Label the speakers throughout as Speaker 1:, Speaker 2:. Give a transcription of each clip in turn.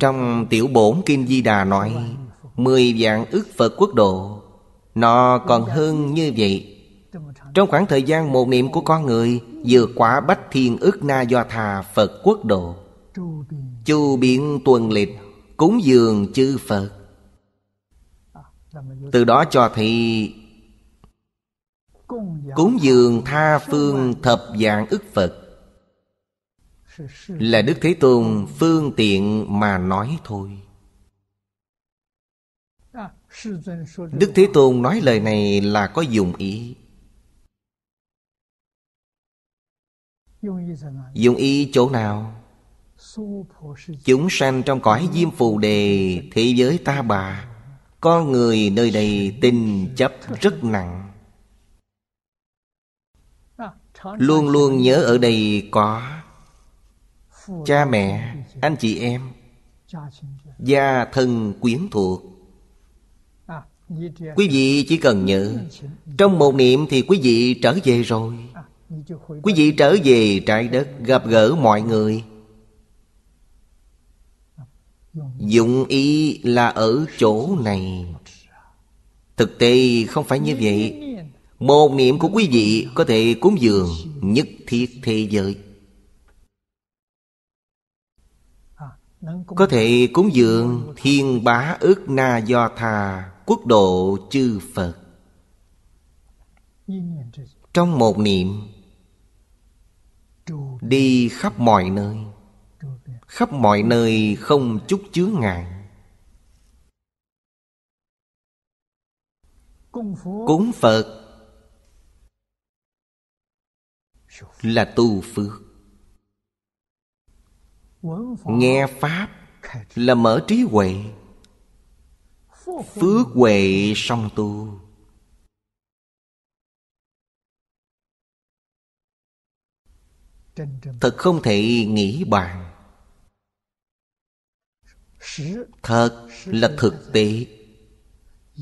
Speaker 1: Trong tiểu bổn kinh Di Đà nói Mười vạn ức Phật quốc độ Nó còn hơn như vậy Trong khoảng thời gian một niệm của con người Vượt quá bách thiên ức na do thà Phật quốc độ Chu biển tuần lịch Cúng dường chư Phật Từ đó cho thì Cúng dường tha phương thập dạng ức Phật là đức thế tôn phương tiện mà nói thôi đức thế tôn nói lời này là có dùng ý dùng ý chỗ nào chúng sanh trong cõi diêm phù đề thế giới ta bà con người nơi đây tin chấp rất nặng luôn luôn nhớ ở đây có cha mẹ anh chị em gia thân quyến thuộc quý vị chỉ cần nhớ trong một niệm thì quý vị trở về rồi quý vị trở về trái đất gặp gỡ mọi người dụng ý là ở chỗ này thực tế không phải như vậy một niệm của quý vị có thể cúng dường nhất thiết thế giới Có thể cúng dường thiên bá ức na do thà quốc độ chư Phật Trong một niệm Đi khắp mọi nơi Khắp mọi nơi không chút chướng ngại Cúng Phật Là tu phước nghe pháp là mở trí huệ phước huệ song tu thật không thể nghĩ bàn thật là thực tế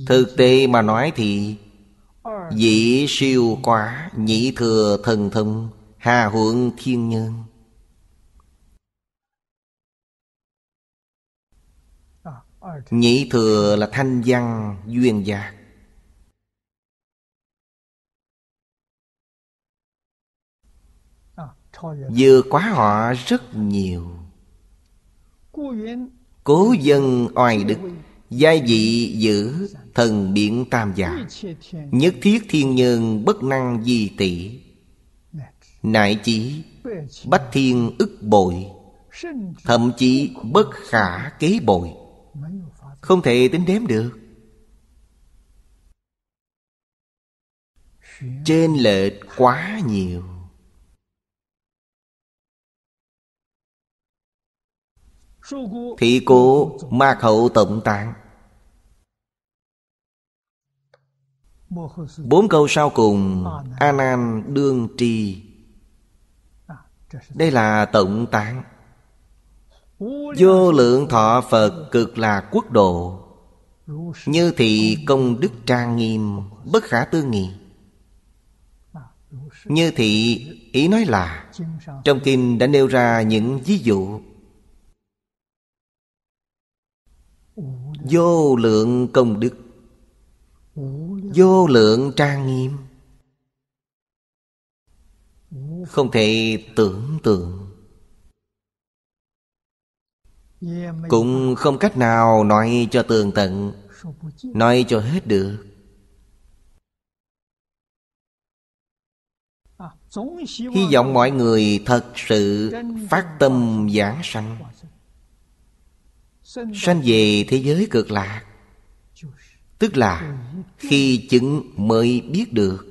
Speaker 1: thực tế mà nói thì dĩ siêu quá nhĩ thừa thần thông hà huận thiên nhân Nhị thừa là thanh văn duyên giác Vừa quá họ rất nhiều Cố dân oai đức Gia vị giữ thần biển tam giả Nhất thiết thiên nhân bất năng di tỷ Nại chí bách thiên ức bội Thậm chí bất khả kế bội không thể tính đếm được trên lệch quá nhiều thị cố ma khẩu tổng tạng bốn câu sau cùng a nan đương trì đây là tổng tạng Vô lượng thọ Phật cực là quốc độ Như thị công đức trang nghiêm Bất khả tư nghị Như thị ý nói là Trong kinh đã nêu ra những ví dụ Vô lượng công đức Vô lượng trang nghiêm Không thể tưởng tượng cũng không cách nào nói cho tường tận nói cho hết được hy vọng mọi người thật sự phát tâm giảng sanh sanh về thế giới cực lạc tức là khi chứng mới biết được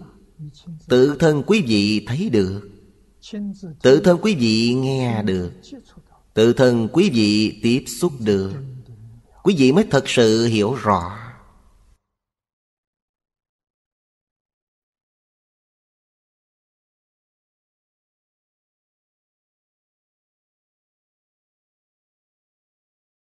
Speaker 1: tự thân quý vị thấy được tự thân quý vị nghe được tự thân quý vị tiếp xúc được quý vị mới thật sự hiểu rõ